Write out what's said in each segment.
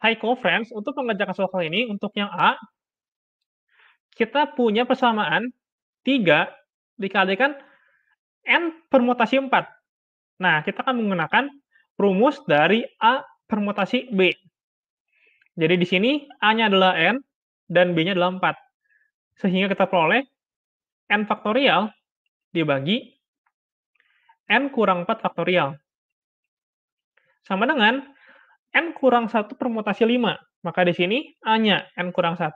high conference untuk mengerjakan soal ini, untuk yang A, kita punya persamaan 3 dikalikan N permutasi 4. Nah, kita akan menggunakan rumus dari A permutasi B. Jadi di sini A-nya adalah N dan B-nya adalah 4. Sehingga kita peroleh N faktorial dibagi N kurang 4 faktorial. Sama dengan N kurang 1 permutasi 5. Maka di sini A-nya N kurang 1,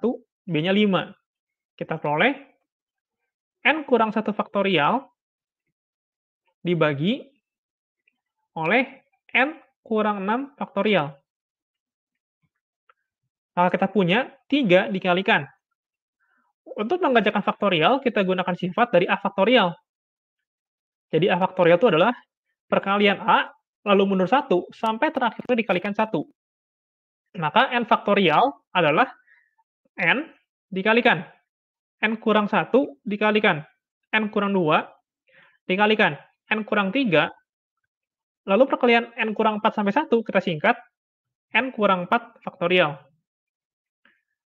B-nya 5. Kita peroleh N kurang 1 faktorial dibagi oleh N kurang 6 faktorial. Maka kita punya 3 dikalikan. Untuk mengerjakan faktorial, kita gunakan sifat dari A faktorial. Jadi A faktorial itu adalah perkalian A lalu mundur satu sampai terakhirnya dikalikan satu. Maka n faktorial adalah n dikalikan n kurang satu dikalikan n kurang dua dikalikan n kurang tiga lalu perkalian n kurang 4 sampai 1 kita singkat n kurang 4 faktorial.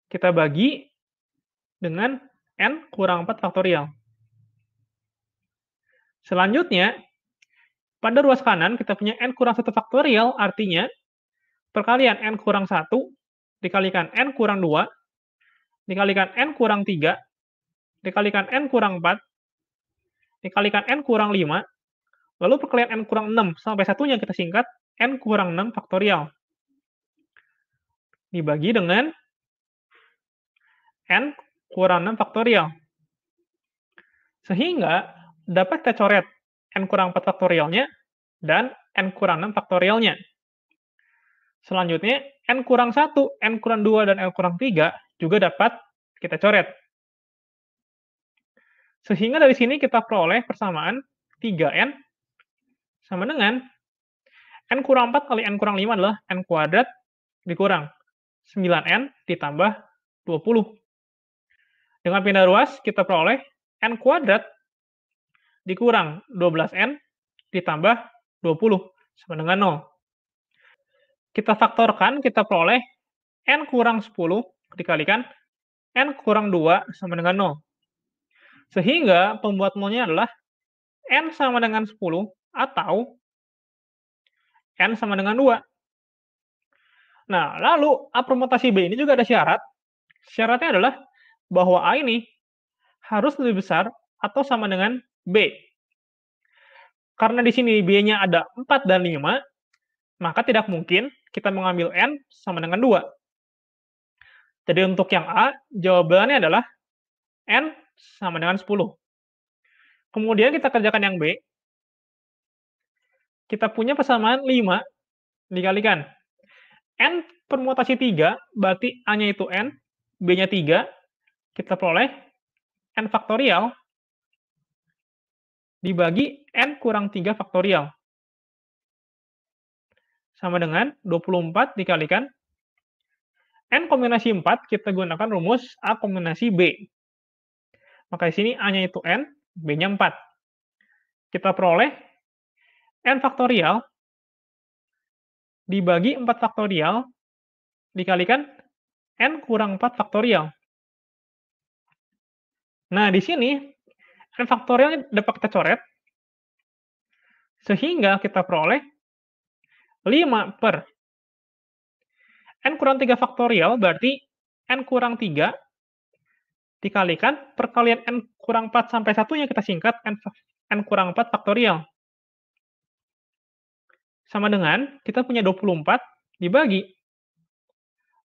Kita bagi dengan n kurang 4 faktorial. Selanjutnya, pada ruas kanan kita punya n kurang satu faktorial, artinya perkalian n kurang satu dikalikan n kurang dua dikalikan n kurang tiga dikalikan n kurang empat dikalikan n kurang lima lalu perkalian n kurang enam sampai satunya kita singkat n kurang enam faktorial dibagi dengan n kurang enam faktorial. Sehingga dapat kita coret n kurang 4 faktorialnya, dan n kurang 6 faktorialnya. Selanjutnya, n kurang 1, n kurang 2, dan n kurang 3 juga dapat kita coret. Sehingga dari sini kita peroleh persamaan 3n sama dengan n kurang 4 kali n kurang 5 adalah n kuadrat dikurang 9n ditambah 20. Dengan pindah ruas, kita peroleh n kuadrat dikurang 12N ditambah 20 sama dengan 0. Kita faktorkan, kita peroleh N kurang 10 dikalikan N kurang 2 sama dengan 0. Sehingga pembuat molnya adalah N sama dengan 10 atau N sama dengan 2. Nah, lalu A permutasi B ini juga ada syarat. Syaratnya adalah bahwa A ini harus lebih besar atau sama dengan B. Karena di sini B-nya ada 4 dan 5, maka tidak mungkin kita mengambil N sama dengan 2. Jadi untuk yang A, jawabannya adalah N sama dengan 10. Kemudian kita kerjakan yang B. Kita punya persamaan 5 dikalikan. N permutasi 3, berarti A-nya itu N, B-nya 3. Kita peroleh N faktorial dibagi n kurang 3 faktorial. Sama dengan 24 dikalikan n kombinasi 4 kita gunakan rumus a kombinasi b. Maka di sini a-nya itu n, b-nya 4. Kita peroleh n faktorial dibagi 4 faktorial dikalikan n kurang 4 faktorial. Nah, di sini kan faktorialnya dapat kita coret sehingga kita peroleh 5 per n kurang 3 faktorial berarti n kurang 3 dikalikan perkalian n kurang 4 sampai 1 yang kita singkat n, n kurang 4 faktorial. Sama dengan kita punya 24 dibagi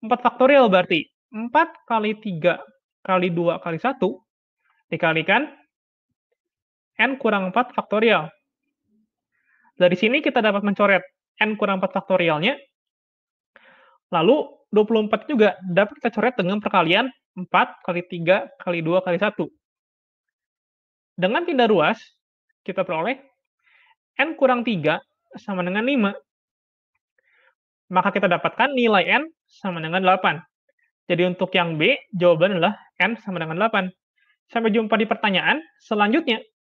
4 faktorial berarti 4 kali 3 kali 2 kali 1 dikalikan n kurang 4 faktorial. Dari sini kita dapat mencoret n kurang 4 faktorialnya. Lalu 24 juga dapat kita coret dengan perkalian 4 kali 3 kali 2 kali 1. Dengan pindah ruas, kita peroleh n kurang 3 sama dengan 5. Maka kita dapatkan nilai n sama dengan 8. Jadi untuk yang B, jawaban adalah n sama dengan 8. Sampai jumpa di pertanyaan selanjutnya.